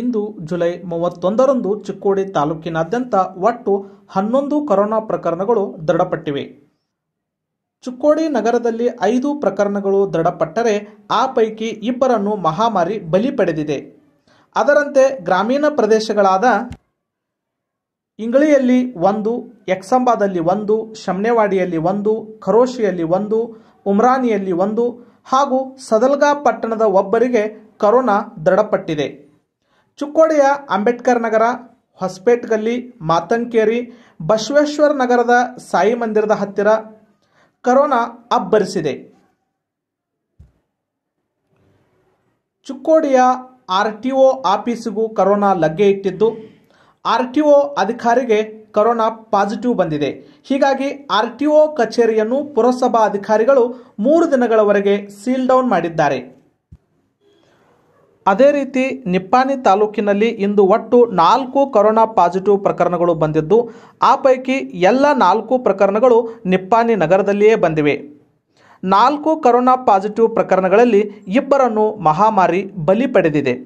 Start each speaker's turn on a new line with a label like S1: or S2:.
S1: ಇಂದು July ಮೂವತ್ತೊಂದರಂದು ಚಿಕ್ಕೋಡಿ ತಾಲೂಕಿನಾದ್ಯಂತ ಒಟ್ಟು ಹನ್ನೊಂದು ಕೊರೋನಾ ಪ್ರಕರಣಗಳು ದೃಢಪಟ್ಟಿವೆ ಚಿಕ್ಕೋಡಿ ನಗರದಲ್ಲಿ ಐದು ಪ್ರಕರಣಗಳು ದೃಢಪಟ್ಟರೆ ಆ ಪೈಕಿ ಇಬ್ಬರನ್ನು ಮಹಾಮಾರಿ ಬಲಿ ಪಡೆದಿದೆ ಅದರಂತೆ ಗ್ರಾಮೀಣ ಪ್ರದೇಶಗಳಾದ ಇಂಗ್ಳಿಯಲ್ಲಿ ಒಂದು ಎಕ್ಸಂಬಾದಲ್ಲಿ ಒಂದು ಶಮ್ನೆವಾಡಿಯಲ್ಲಿ ಒಂದು ಖರೋಶಿಯಲ್ಲಿ ಒಂದು ಉಮ್ರಾನಿಯಲ್ಲಿ ಒಂದು ಹಾಗೂ ಸದಲ್ಗಾ ಪಟ್ಟಣದ ಒಬ್ಬರಿಗೆ ಕೊರೋನಾ ದೃಢಪಟ್ಟಿದೆ ಚುಕ್ಕೋಡಿಯ ಅಂಬೇಡ್ಕರ್ ನಗರ ಹೊಸಪೇಟ್ ಗಲ್ಲಿ ಮಾತಂಕೇರಿ ಬಸವೇಶ್ವರ ನಗರದ ಸಾಯಿ ಮಂದಿರದ ಹತ್ತಿರ ಕರೋನಾ ಅಬ್ಬರಿಸಿದೆ ಚುಕ್ಕೋಡಿಯ ಆರ್ ಟಿ ಒ ಆಫೀಸಿಗೂ ಕರೋನಾ ಲಗ್ಗೆ ಇಟ್ಟಿದ್ದು ಆರ್ ಟಿ ಒ ಅಧಿಕಾರಿಗೆ ಕರೋನಾ ಪಾಸಿಟಿವ್ ಬಂದಿದೆ ಹೀಗಾಗಿ ಆರ್ ಟಿ ಒ ಕಚೇರಿಯನ್ನು ಪುರಸಭಾ ಅಧಿಕಾರಿಗಳು ಮೂರು ದಿನಗಳವರೆಗೆ ಸೀಲ್ ಡೌನ್ ಮಾಡಿದ್ದಾರೆ ಅದೇ ರೀತಿ ನಿಪ್ಪಾನಿ ತಾಲೂಕಿನಲ್ಲಿ ಇಂದು ಒಟ್ಟು ನಾಲ್ಕು ಕೊರೋನಾ ಪಾಸಿಟಿವ್ ಪ್ರಕರಣಗಳು ಬಂದಿದ್ದು ಆ ಪೈಕಿ ಎಲ್ಲ ನಾಲ್ಕು ಪ್ರಕರಣಗಳು ನಿಪ್ಪಾನಿ ನಗರದಲ್ಲಿಯೇ ಬಂದಿವೆ ನಾಲ್ಕು ಕೊರೋನಾ ಪಾಸಿಟಿವ್ ಪ್ರಕರಣಗಳಲ್ಲಿ ಇಬ್ಬರನ್ನು ಮಹಾಮಾರಿ ಬಲಿ ಪಡೆದಿದೆ